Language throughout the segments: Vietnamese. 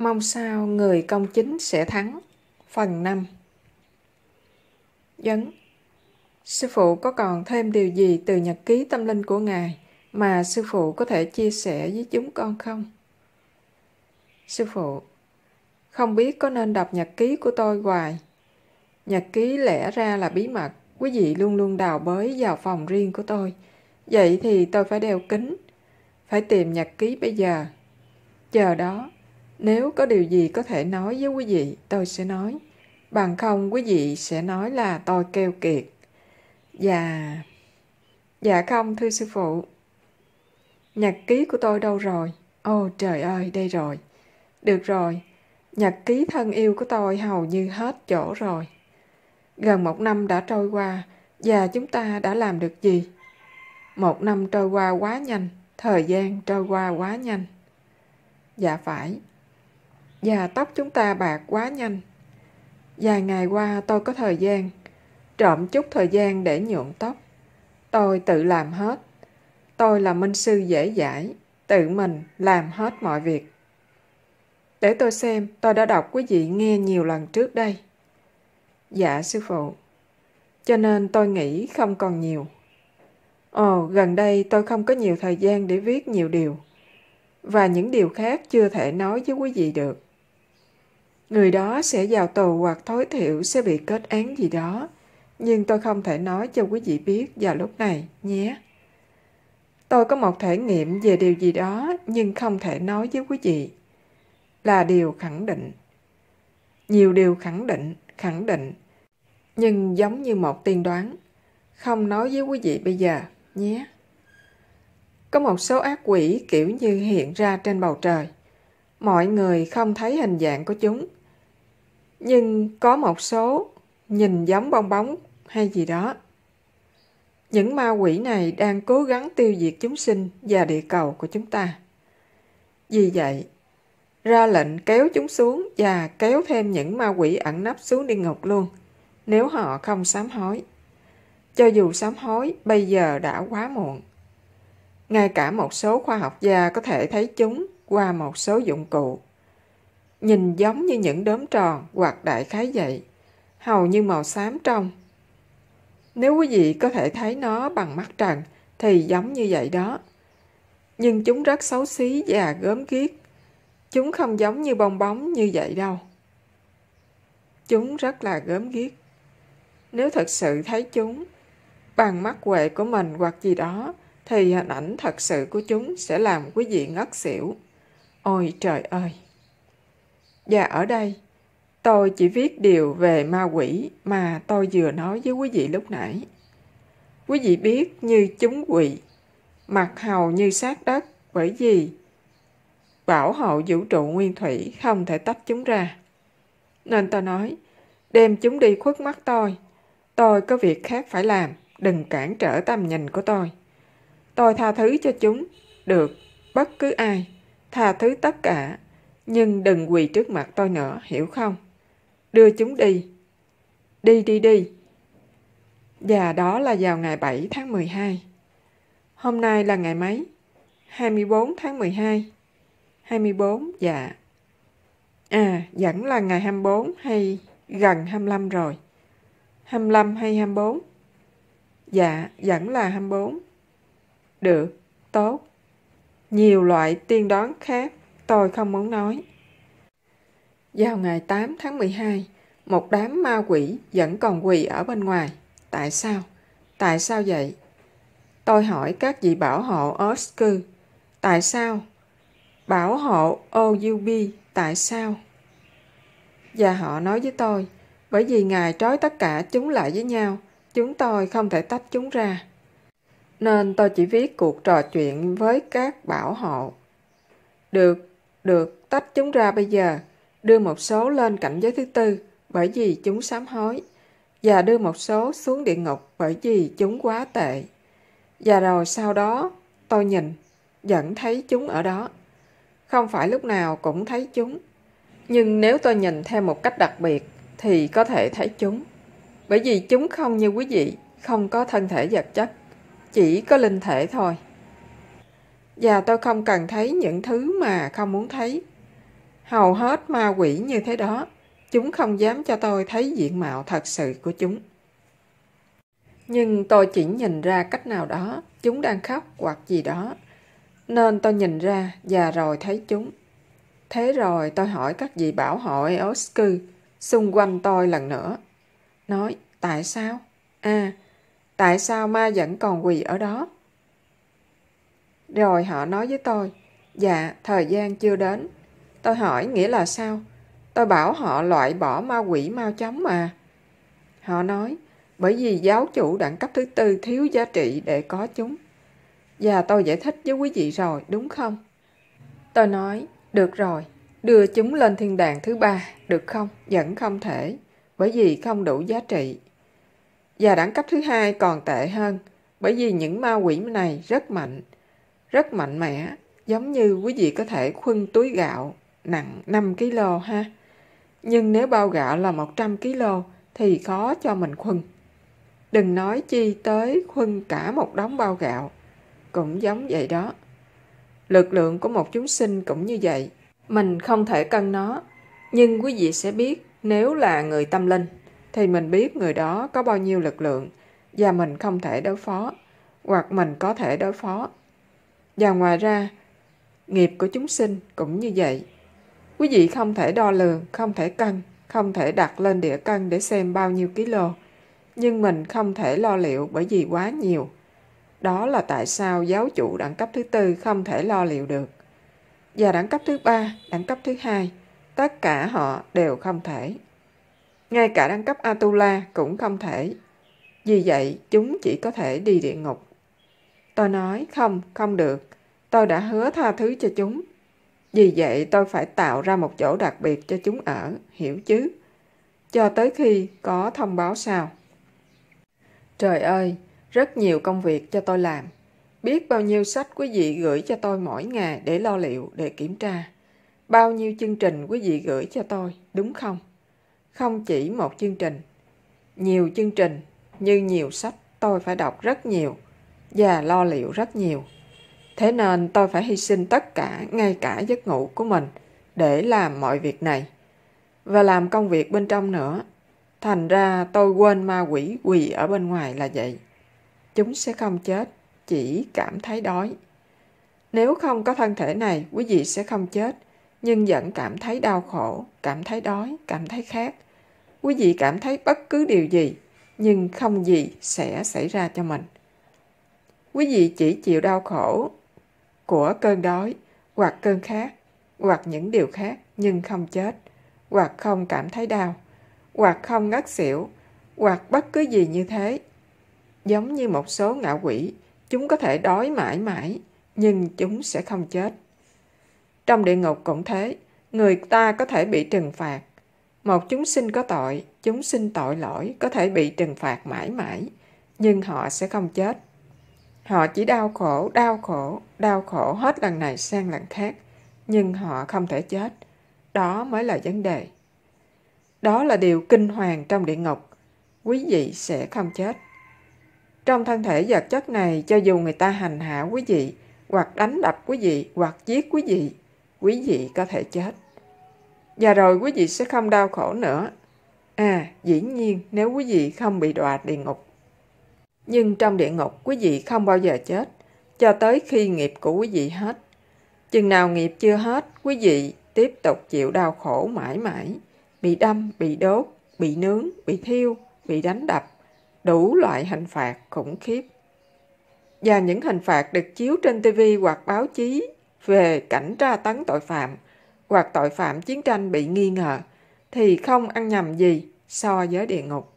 Mong sao người công chính sẽ thắng. Phần 5 Dấn Sư phụ có còn thêm điều gì từ nhật ký tâm linh của Ngài mà sư phụ có thể chia sẻ với chúng con không? Sư phụ Không biết có nên đọc nhật ký của tôi hoài. Nhật ký lẽ ra là bí mật, quý vị luôn luôn đào bới vào phòng riêng của tôi. Vậy thì tôi phải đeo kính, phải tìm nhật ký bây giờ. Chờ đó, nếu có điều gì có thể nói với quý vị, tôi sẽ nói. Bằng không quý vị sẽ nói là tôi keo kiệt. Dạ... Dạ không, thưa sư phụ. Nhật ký của tôi đâu rồi? Ô trời ơi, đây rồi. Được rồi, nhật ký thân yêu của tôi hầu như hết chỗ rồi. Gần một năm đã trôi qua, và chúng ta đã làm được gì? Một năm trôi qua quá nhanh, thời gian trôi qua quá nhanh. Dạ phải, và tóc chúng ta bạc quá nhanh. Vài ngày qua tôi có thời gian, trộm chút thời gian để nhuộm tóc. Tôi tự làm hết. Tôi là minh sư dễ dãi, tự mình làm hết mọi việc. Để tôi xem, tôi đã đọc quý vị nghe nhiều lần trước đây. Dạ sư phụ. Cho nên tôi nghĩ không còn nhiều. Ồ, gần đây tôi không có nhiều thời gian để viết nhiều điều. Và những điều khác chưa thể nói với quý vị được người đó sẽ vào tù hoặc tối thiểu sẽ bị kết án gì đó. Nhưng tôi không thể nói cho quý vị biết vào lúc này nhé. Tôi có một thể nghiệm về điều gì đó nhưng không thể nói với quý vị. Là điều khẳng định. Nhiều điều khẳng định, khẳng định. Nhưng giống như một tiên đoán. Không nói với quý vị bây giờ nhé. Có một số ác quỷ kiểu như hiện ra trên bầu trời. Mọi người không thấy hình dạng của chúng – nhưng có một số nhìn giống bong bóng hay gì đó. Những ma quỷ này đang cố gắng tiêu diệt chúng sinh và địa cầu của chúng ta. Vì vậy, ra lệnh kéo chúng xuống và kéo thêm những ma quỷ ẩn nấp xuống địa ngục luôn, nếu họ không sám hối. Cho dù sám hối, bây giờ đã quá muộn. Ngay cả một số khoa học gia có thể thấy chúng qua một số dụng cụ nhìn giống như những đốm tròn hoặc đại khái vậy, hầu như màu xám trong. Nếu quý vị có thể thấy nó bằng mắt trần thì giống như vậy đó. Nhưng chúng rất xấu xí và gớm ghiếc. Chúng không giống như bong bóng như vậy đâu. Chúng rất là gớm ghiếc. Nếu thật sự thấy chúng bằng mắt quệ của mình hoặc gì đó thì hình ảnh thật sự của chúng sẽ làm quý vị ngất xỉu. Ôi trời ơi! Và dạ, ở đây, tôi chỉ viết điều về ma quỷ mà tôi vừa nói với quý vị lúc nãy. Quý vị biết như chúng quỷ, mặt hầu như sát đất bởi vì bảo hộ vũ trụ nguyên thủy không thể tách chúng ra. Nên tôi nói, đem chúng đi khuất mắt tôi. Tôi có việc khác phải làm, đừng cản trở tầm nhìn của tôi. Tôi tha thứ cho chúng, được, bất cứ ai, tha thứ tất cả nhưng đừng quỳ trước mặt tôi nữa, hiểu không? Đưa chúng đi. Đi đi đi. Và đó là vào ngày 7 tháng 12. Hôm nay là ngày mấy? 24 tháng 12. 24, dạ. À, vẫn là ngày 24 hay gần 25 rồi. 25 hay 24? Dạ, vẫn là 24. Được, tốt. Nhiều loại tiên đoán khác Tôi không muốn nói. Vào ngày 8 tháng 12, một đám ma quỷ vẫn còn quỳ ở bên ngoài. Tại sao? Tại sao vậy? Tôi hỏi các vị bảo hộ Oscar. Tại sao? Bảo hộ OUB. Tại sao? Và họ nói với tôi, bởi vì Ngài trói tất cả chúng lại với nhau, chúng tôi không thể tách chúng ra. Nên tôi chỉ viết cuộc trò chuyện với các bảo hộ. Được được, tách chúng ra bây giờ. Đưa một số lên cảnh giới thứ tư, bởi vì chúng sám hối. Và đưa một số xuống địa ngục bởi vì chúng quá tệ. Và rồi sau đó, tôi nhìn, vẫn thấy chúng ở đó. Không phải lúc nào cũng thấy chúng. Nhưng nếu tôi nhìn theo một cách đặc biệt, thì có thể thấy chúng. Bởi vì chúng không như quý vị, không có thân thể vật chất, chỉ có linh thể thôi và tôi không cần thấy những thứ mà không muốn thấy hầu hết ma quỷ như thế đó chúng không dám cho tôi thấy diện mạo thật sự của chúng nhưng tôi chỉ nhìn ra cách nào đó chúng đang khóc hoặc gì đó nên tôi nhìn ra và rồi thấy chúng thế rồi tôi hỏi các vị bảo hộ eosky xung quanh tôi lần nữa nói tại sao à tại sao ma vẫn còn quỳ ở đó rồi họ nói với tôi, dạ, thời gian chưa đến. Tôi hỏi nghĩa là sao? Tôi bảo họ loại bỏ ma quỷ mau chóng mà. Họ nói, bởi vì giáo chủ đẳng cấp thứ tư thiếu giá trị để có chúng. Và dạ, tôi giải thích với quý vị rồi, đúng không? Tôi nói, được rồi, đưa chúng lên thiên đàng thứ ba, được không? Vẫn không thể, bởi vì không đủ giá trị. Và dạ, đẳng cấp thứ hai còn tệ hơn, bởi vì những ma quỷ này rất mạnh, rất mạnh mẽ, giống như quý vị có thể khuân túi gạo nặng 5 kg ha. Nhưng nếu bao gạo là 100 kg thì khó cho mình khuân. Đừng nói chi tới khuân cả một đống bao gạo, cũng giống vậy đó. Lực lượng của một chúng sinh cũng như vậy, mình không thể cân nó, nhưng quý vị sẽ biết nếu là người tâm linh thì mình biết người đó có bao nhiêu lực lượng và mình không thể đối phó, hoặc mình có thể đối phó và ngoài ra, nghiệp của chúng sinh cũng như vậy. Quý vị không thể đo lường, không thể cân, không thể đặt lên đĩa cân để xem bao nhiêu ký lô. Nhưng mình không thể lo liệu bởi vì quá nhiều. Đó là tại sao giáo chủ đẳng cấp thứ tư không thể lo liệu được. Và đẳng cấp thứ ba, đẳng cấp thứ hai, tất cả họ đều không thể. Ngay cả đẳng cấp Atula cũng không thể. Vì vậy, chúng chỉ có thể đi địa ngục. Tôi nói không, không được. Tôi đã hứa tha thứ cho chúng. Vì vậy tôi phải tạo ra một chỗ đặc biệt cho chúng ở, hiểu chứ? Cho tới khi có thông báo sao Trời ơi, rất nhiều công việc cho tôi làm. Biết bao nhiêu sách quý vị gửi cho tôi mỗi ngày để lo liệu, để kiểm tra. Bao nhiêu chương trình quý vị gửi cho tôi, đúng không? Không chỉ một chương trình. Nhiều chương trình, như nhiều sách tôi phải đọc rất nhiều và lo liệu rất nhiều. Thế nên tôi phải hy sinh tất cả, ngay cả giấc ngủ của mình, để làm mọi việc này. Và làm công việc bên trong nữa. Thành ra tôi quên ma quỷ quỳ ở bên ngoài là vậy. Chúng sẽ không chết, chỉ cảm thấy đói. Nếu không có thân thể này, quý vị sẽ không chết, nhưng vẫn cảm thấy đau khổ, cảm thấy đói, cảm thấy khát. Quý vị cảm thấy bất cứ điều gì, nhưng không gì sẽ xảy ra cho mình. Quý vị chỉ chịu đau khổ của cơn đói hoặc cơn khát hoặc những điều khác nhưng không chết hoặc không cảm thấy đau hoặc không ngất xỉu hoặc bất cứ gì như thế giống như một số ngạo quỷ chúng có thể đói mãi mãi nhưng chúng sẽ không chết trong địa ngục cũng thế người ta có thể bị trừng phạt một chúng sinh có tội chúng sinh tội lỗi có thể bị trừng phạt mãi mãi nhưng họ sẽ không chết Họ chỉ đau khổ, đau khổ, đau khổ hết lần này sang lần khác. Nhưng họ không thể chết. Đó mới là vấn đề. Đó là điều kinh hoàng trong địa ngục. Quý vị sẽ không chết. Trong thân thể vật chất này, cho dù người ta hành hạ quý vị, hoặc đánh đập quý vị, hoặc giết quý vị, quý vị có thể chết. Và rồi quý vị sẽ không đau khổ nữa. À, dĩ nhiên nếu quý vị không bị đọa địa ngục. Nhưng trong địa ngục quý vị không bao giờ chết, cho tới khi nghiệp của quý vị hết. Chừng nào nghiệp chưa hết, quý vị tiếp tục chịu đau khổ mãi mãi, bị đâm, bị đốt, bị nướng, bị thiêu, bị đánh đập, đủ loại hình phạt khủng khiếp. Và những hình phạt được chiếu trên TV hoặc báo chí về cảnh tra tấn tội phạm hoặc tội phạm chiến tranh bị nghi ngờ thì không ăn nhầm gì so với địa ngục.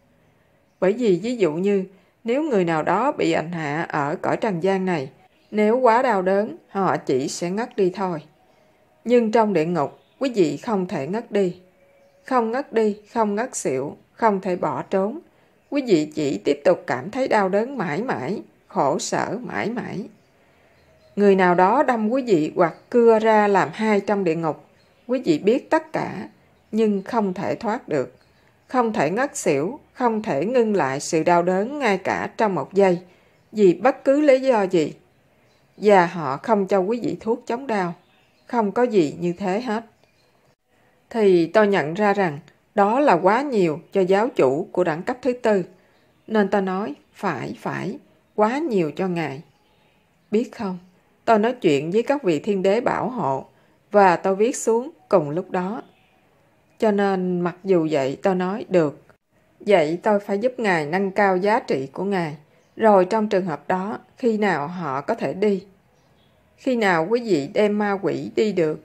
Bởi vì ví dụ như nếu người nào đó bị ảnh hạ ở cõi trần gian này, nếu quá đau đớn, họ chỉ sẽ ngất đi thôi. Nhưng trong địa ngục, quý vị không thể ngất đi. Không ngất đi, không ngất xỉu, không thể bỏ trốn. Quý vị chỉ tiếp tục cảm thấy đau đớn mãi mãi, khổ sở mãi mãi. Người nào đó đâm quý vị hoặc cưa ra làm hai trong địa ngục. Quý vị biết tất cả, nhưng không thể thoát được không thể ngất xỉu, không thể ngưng lại sự đau đớn ngay cả trong một giây, vì bất cứ lý do gì. Và họ không cho quý vị thuốc chống đau. Không có gì như thế hết. Thì tôi nhận ra rằng đó là quá nhiều cho giáo chủ của đẳng cấp thứ tư. Nên tôi nói, phải, phải, quá nhiều cho ngài. Biết không, tôi nói chuyện với các vị thiên đế bảo hộ và tôi viết xuống cùng lúc đó. Cho nên mặc dù vậy tôi nói được. Vậy tôi phải giúp ngài nâng cao giá trị của ngài. Rồi trong trường hợp đó, khi nào họ có thể đi? Khi nào quý vị đem ma quỷ đi được?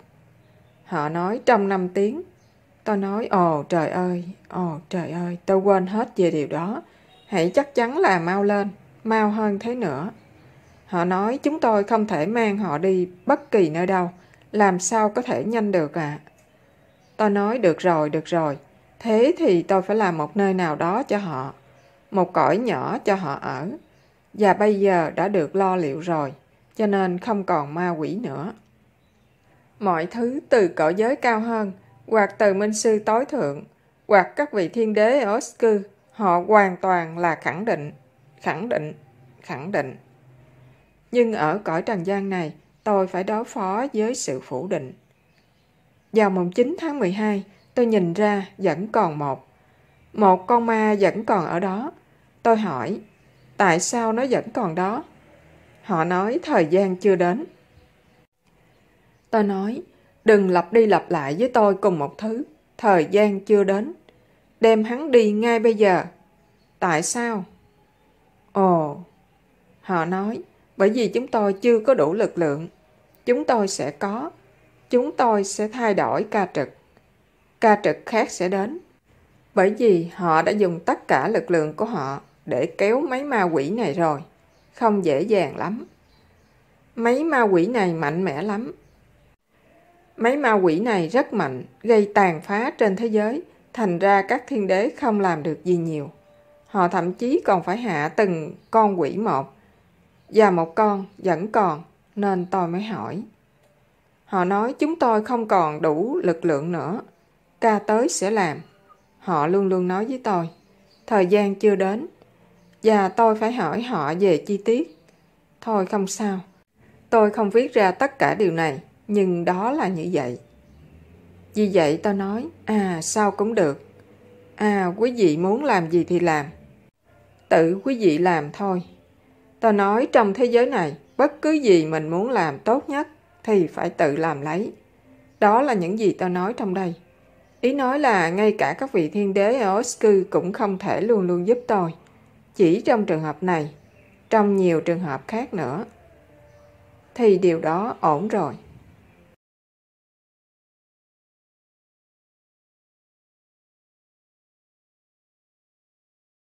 Họ nói trong năm tiếng. Tôi nói, ồ trời ơi, ồ trời ơi, tôi quên hết về điều đó. Hãy chắc chắn là mau lên, mau hơn thế nữa. Họ nói chúng tôi không thể mang họ đi bất kỳ nơi đâu, làm sao có thể nhanh được ạ. À? tôi nói được rồi được rồi thế thì tôi phải làm một nơi nào đó cho họ một cõi nhỏ cho họ ở và bây giờ đã được lo liệu rồi cho nên không còn ma quỷ nữa mọi thứ từ cõi giới cao hơn hoặc từ minh sư tối thượng hoặc các vị thiên đế ở cư họ hoàn toàn là khẳng định khẳng định khẳng định nhưng ở cõi trần gian này tôi phải đối phó với sự phủ định vào mùng 9 tháng 12, tôi nhìn ra vẫn còn một. Một con ma vẫn còn ở đó. Tôi hỏi, tại sao nó vẫn còn đó? Họ nói thời gian chưa đến. Tôi nói, đừng lặp đi lặp lại với tôi cùng một thứ. Thời gian chưa đến. Đem hắn đi ngay bây giờ. Tại sao? Ồ, họ nói, bởi vì chúng tôi chưa có đủ lực lượng. Chúng tôi sẽ có, chúng tôi sẽ thay đổi ca trực. Ca trực khác sẽ đến. Bởi vì họ đã dùng tất cả lực lượng của họ để kéo mấy ma quỷ này rồi. Không dễ dàng lắm. Mấy ma quỷ này mạnh mẽ lắm. Mấy ma quỷ này rất mạnh, gây tàn phá trên thế giới, thành ra các thiên đế không làm được gì nhiều. Họ thậm chí còn phải hạ từng con quỷ một. Và một con vẫn còn, nên tôi mới hỏi. Họ nói chúng tôi không còn đủ lực lượng nữa. Ca tới sẽ làm. Họ luôn luôn nói với tôi. Thời gian chưa đến. Và tôi phải hỏi họ về chi tiết. Thôi không sao. Tôi không viết ra tất cả điều này. Nhưng đó là như vậy. Vì vậy tôi nói, à sao cũng được. À quý vị muốn làm gì thì làm. Tự quý vị làm thôi. Tôi nói trong thế giới này, bất cứ gì mình muốn làm tốt nhất thì phải tự làm lấy. Đó là những gì tôi nói trong đây. Ý nói là ngay cả các vị thiên đế ở Osku cũng không thể luôn luôn giúp tôi. Chỉ trong trường hợp này, trong nhiều trường hợp khác nữa. Thì điều đó ổn rồi.